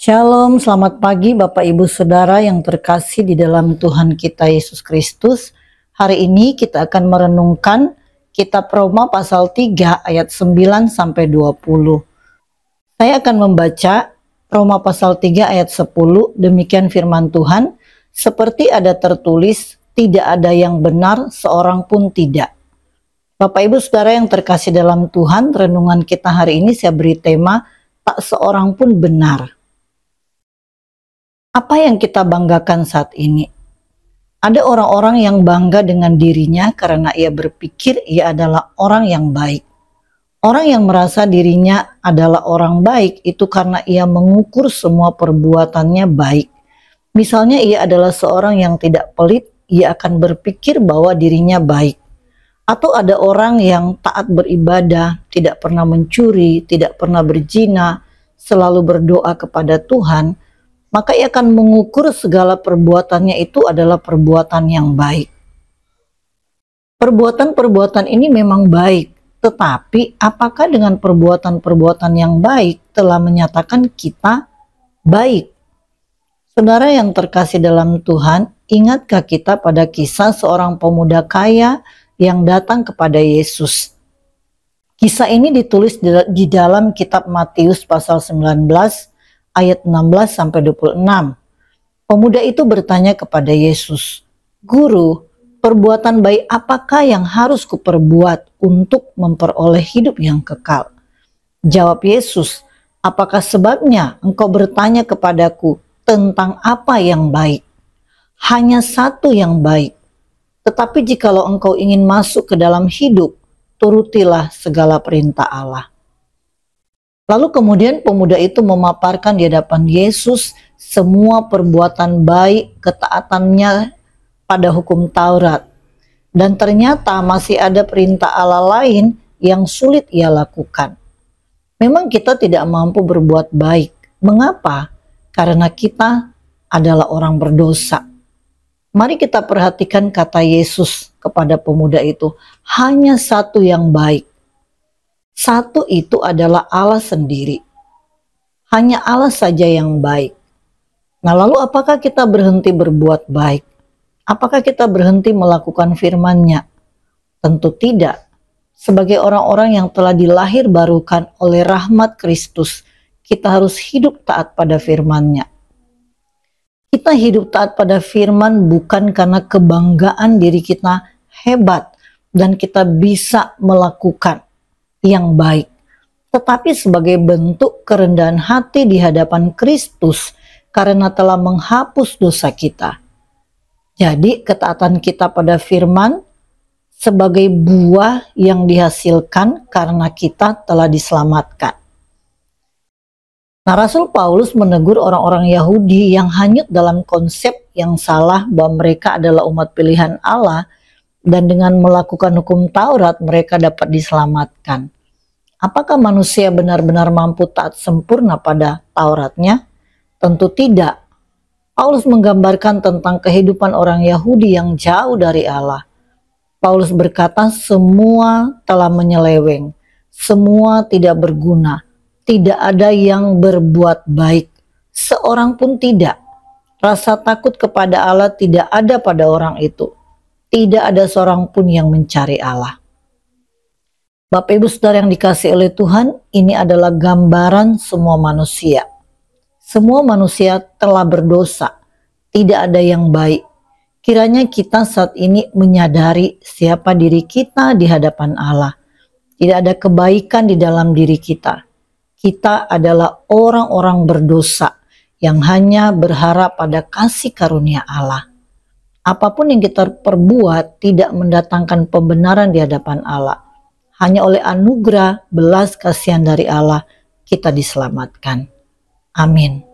Shalom, selamat pagi Bapak Ibu Saudara yang terkasih di dalam Tuhan kita Yesus Kristus. Hari ini kita akan merenungkan kitab Roma pasal 3 ayat 9 sampai 20. Saya akan membaca Roma pasal 3 ayat 10 demikian firman Tuhan, seperti ada tertulis tidak ada yang benar seorang pun tidak. Bapak Ibu Saudara yang terkasih dalam Tuhan, renungan kita hari ini saya beri tema tak seorang pun benar apa yang kita banggakan saat ini? Ada orang-orang yang bangga dengan dirinya karena ia berpikir ia adalah orang yang baik. Orang yang merasa dirinya adalah orang baik itu karena ia mengukur semua perbuatannya baik. Misalnya ia adalah seorang yang tidak pelit, ia akan berpikir bahwa dirinya baik. Atau ada orang yang taat beribadah, tidak pernah mencuri, tidak pernah berzina, selalu berdoa kepada Tuhan, maka ia akan mengukur segala perbuatannya itu adalah perbuatan yang baik. Perbuatan-perbuatan ini memang baik, tetapi apakah dengan perbuatan-perbuatan yang baik telah menyatakan kita baik? Saudara yang terkasih dalam Tuhan, ingatkah kita pada kisah seorang pemuda kaya yang datang kepada Yesus? Kisah ini ditulis di dalam kitab Matius pasal 19 ayat 16 sampai 26. Pemuda itu bertanya kepada Yesus, "Guru, perbuatan baik apakah yang harus kuperbuat untuk memperoleh hidup yang kekal?" Jawab Yesus, "Apakah sebabnya engkau bertanya kepadaku tentang apa yang baik? Hanya satu yang baik. Tetapi jikalau engkau ingin masuk ke dalam hidup, turutilah segala perintah Allah." Lalu kemudian pemuda itu memaparkan di hadapan Yesus semua perbuatan baik ketaatannya pada hukum Taurat. Dan ternyata masih ada perintah Allah lain yang sulit ia lakukan. Memang kita tidak mampu berbuat baik. Mengapa? Karena kita adalah orang berdosa. Mari kita perhatikan kata Yesus kepada pemuda itu, hanya satu yang baik. Satu itu adalah Allah sendiri. Hanya Allah saja yang baik. Nah, lalu apakah kita berhenti berbuat baik? Apakah kita berhenti melakukan firman-Nya? Tentu tidak. Sebagai orang-orang yang telah dilahir barukan oleh rahmat Kristus, kita harus hidup taat pada firman-Nya. Kita hidup taat pada firman bukan karena kebanggaan diri kita hebat dan kita bisa melakukan yang baik, tetapi sebagai bentuk kerendahan hati di hadapan Kristus karena telah menghapus dosa kita. Jadi, ketaatan kita pada firman sebagai buah yang dihasilkan karena kita telah diselamatkan. Nah, Rasul Paulus menegur orang-orang Yahudi yang hanyut dalam konsep yang salah bahwa mereka adalah umat pilihan Allah dan dengan melakukan hukum Taurat mereka dapat diselamatkan. Apakah manusia benar-benar mampu taat sempurna pada Tauratnya? Tentu tidak. Paulus menggambarkan tentang kehidupan orang Yahudi yang jauh dari Allah. Paulus berkata, "Semua telah menyeleweng, semua tidak berguna, tidak ada yang berbuat baik, seorang pun tidak. Rasa takut kepada Allah tidak ada pada orang itu." tidak ada seorang pun yang mencari Allah. Bapak Ibu Saudara yang dikasih oleh Tuhan, ini adalah gambaran semua manusia. Semua manusia telah berdosa, tidak ada yang baik. Kiranya kita saat ini menyadari siapa diri kita di hadapan Allah. Tidak ada kebaikan di dalam diri kita. Kita adalah orang-orang berdosa yang hanya berharap pada kasih karunia Allah. Apapun yang kita perbuat tidak mendatangkan pembenaran di hadapan Allah. Hanya oleh anugerah belas kasihan dari Allah kita diselamatkan. Amin.